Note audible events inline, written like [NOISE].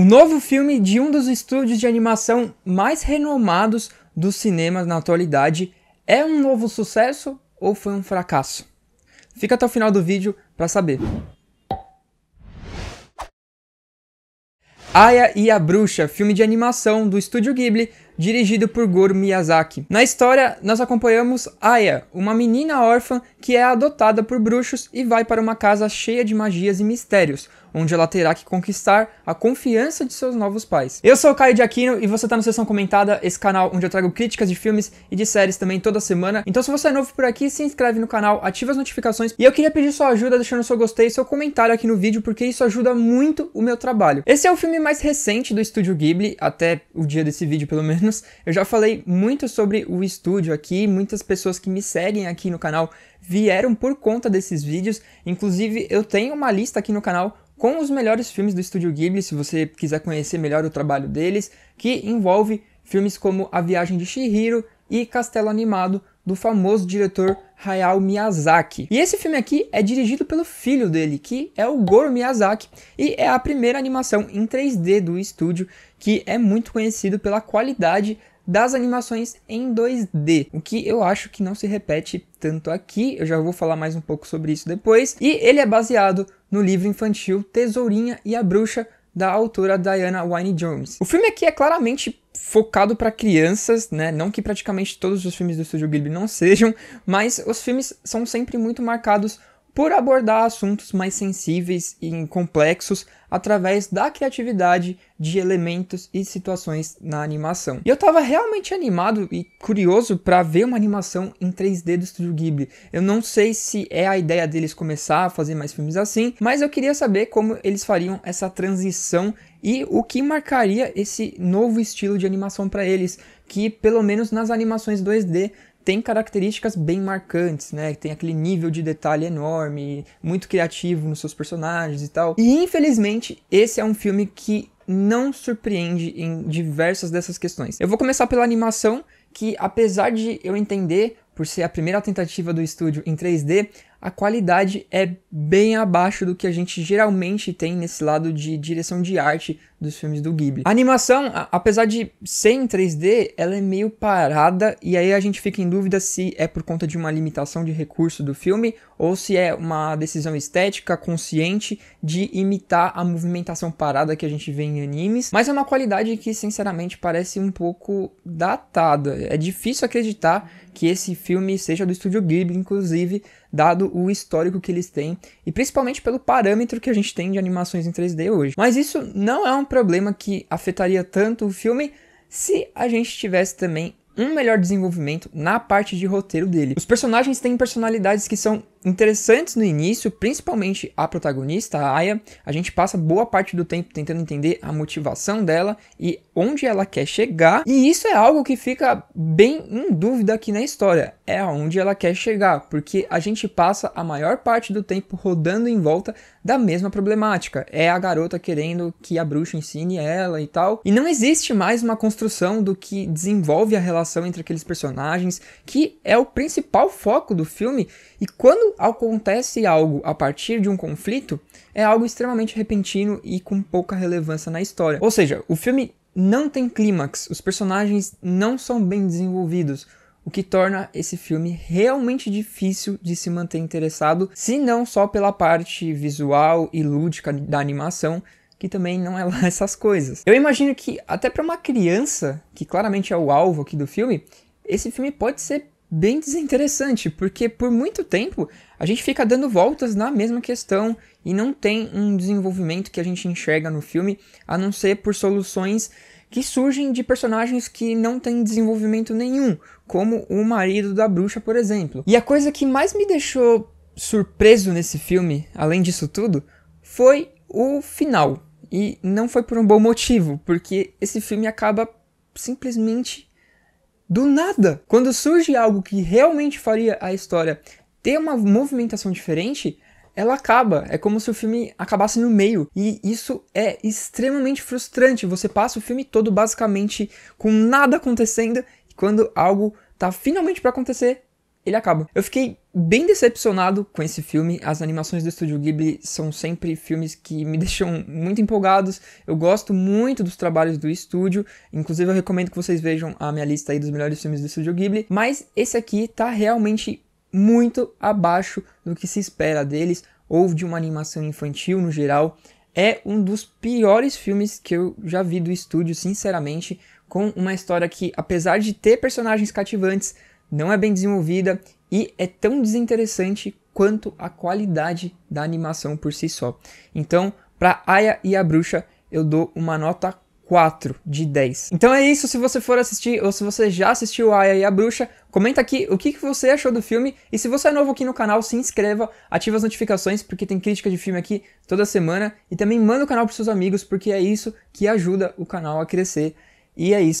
O novo filme de um dos estúdios de animação mais renomados dos cinemas na atualidade é um novo sucesso ou foi um fracasso? Fica até o final do vídeo para saber. Aya e a Bruxa, filme de animação do estúdio Ghibli, dirigido por Goro Miyazaki. Na história, nós acompanhamos Aya, uma menina órfã que é adotada por bruxos e vai para uma casa cheia de magias e mistérios, onde ela terá que conquistar a confiança de seus novos pais. Eu sou o Caio de Aquino e você está no Sessão Comentada, esse canal onde eu trago críticas de filmes e de séries também toda semana. Então se você é novo por aqui, se inscreve no canal, ativa as notificações e eu queria pedir sua ajuda deixando seu gostei e seu comentário aqui no vídeo porque isso ajuda muito o meu trabalho. Esse é o filme mais recente do estúdio Ghibli, até o dia desse vídeo pelo menos. Eu já falei muito sobre o estúdio aqui, muitas pessoas que me seguem aqui no canal vieram por conta desses vídeos. Inclusive, eu tenho uma lista aqui no canal com os melhores filmes do estúdio Ghibli, se você quiser conhecer melhor o trabalho deles, que envolve filmes como A Viagem de Shihiro e Castelo Animado, do famoso diretor Hayao Miyazaki. E esse filme aqui é dirigido pelo filho dele, que é o Goro Miyazaki, e é a primeira animação em 3D do estúdio, que é muito conhecido pela qualidade das animações em 2D, o que eu acho que não se repete tanto aqui, eu já vou falar mais um pouco sobre isso depois. E ele é baseado no livro infantil Tesourinha e a Bruxa, da autora Diana Wynne Jones. O filme aqui é claramente focado para crianças, né? Não que praticamente todos os filmes do Estúdio Ghibli não sejam, mas os filmes são sempre muito marcados por abordar assuntos mais sensíveis e complexos através da criatividade de elementos e situações na animação. E eu estava realmente animado e curioso para ver uma animação em 3D do Studio Ghibli. Eu não sei se é a ideia deles começar a fazer mais filmes assim, mas eu queria saber como eles fariam essa transição e o que marcaria esse novo estilo de animação para eles, que pelo menos nas animações 2D tem características bem marcantes, né? Tem aquele nível de detalhe enorme, muito criativo nos seus personagens e tal. E infelizmente, esse é um filme que não surpreende em diversas dessas questões. Eu vou começar pela animação, que apesar de eu entender por ser a primeira tentativa do estúdio em 3D, a qualidade é bem abaixo do que a gente geralmente tem nesse lado de direção de arte dos filmes do Ghibli. A animação, apesar de ser em 3D, ela é meio parada e aí a gente fica em dúvida se é por conta de uma limitação de recurso do filme ou se é uma decisão estética consciente de imitar a movimentação parada que a gente vê em animes, mas é uma qualidade que sinceramente parece um pouco datada. É difícil acreditar que esse filme seja do estúdio Ghibli, inclusive dado o histórico que eles têm e principalmente pelo parâmetro que a gente tem de animações em 3D hoje. Mas isso não é um problema que afetaria tanto o filme se a gente tivesse também um melhor desenvolvimento na parte de roteiro dele. Os personagens têm personalidades que são interessantes no início, principalmente a protagonista, a Aya. A gente passa boa parte do tempo tentando entender a motivação dela e onde ela quer chegar. E isso é algo que fica bem em dúvida aqui na história. É aonde ela quer chegar, porque a gente passa a maior parte do tempo rodando em volta da mesma problemática. É a garota querendo que a bruxa ensine ela e tal. E não existe mais uma construção do que desenvolve a relação entre aqueles personagens, que é o principal foco do filme. E quando acontece algo a partir de um conflito, é algo extremamente repentino e com pouca relevância na história. Ou seja, o filme não tem clímax, os personagens não são bem desenvolvidos, o que torna esse filme realmente difícil de se manter interessado, se não só pela parte visual e lúdica da animação, que também não é lá [LAUGHS] essas coisas. Eu imagino que até para uma criança, que claramente é o alvo aqui do filme, esse filme pode ser bem desinteressante, porque por muito tempo a gente fica dando voltas na mesma questão e não tem um desenvolvimento que a gente enxerga no filme, a não ser por soluções que surgem de personagens que não têm desenvolvimento nenhum, como o marido da bruxa, por exemplo. E a coisa que mais me deixou surpreso nesse filme, além disso tudo, foi o final. E não foi por um bom motivo, porque esse filme acaba simplesmente do nada. Quando surge algo que realmente faria a história ter uma movimentação diferente, ela acaba. É como se o filme acabasse no meio. E isso é extremamente frustrante. Você passa o filme todo basicamente com nada acontecendo, e quando algo tá finalmente para acontecer, ele acaba. Eu fiquei bem decepcionado com esse filme. As animações do Estúdio Ghibli são sempre filmes que me [LAUGHS] deixam muito empolgados. Eu gosto muito dos trabalhos do estúdio. Inclusive, eu recomendo que vocês vejam a minha lista aí dos melhores filmes do Estúdio Ghibli. Mas esse aqui tá realmente muito abaixo do que se espera deles ou de uma animação infantil no geral. É um dos piores filmes que eu já vi do estúdio, sinceramente, com uma história que, apesar de ter personagens cativantes, não é bem desenvolvida e é tão desinteressante quanto a qualidade da animação por si só. Então, para Aya e a Bruxa, eu dou uma nota 4 de 10. Então é isso, se você for assistir ou se você já assistiu Aya e a Bruxa, comenta aqui o que você achou do filme e se você é novo aqui no canal, se inscreva, ative as notificações porque tem crítica de filme aqui toda semana e também manda o canal para seus amigos porque é isso que ajuda o canal a crescer. E é isso.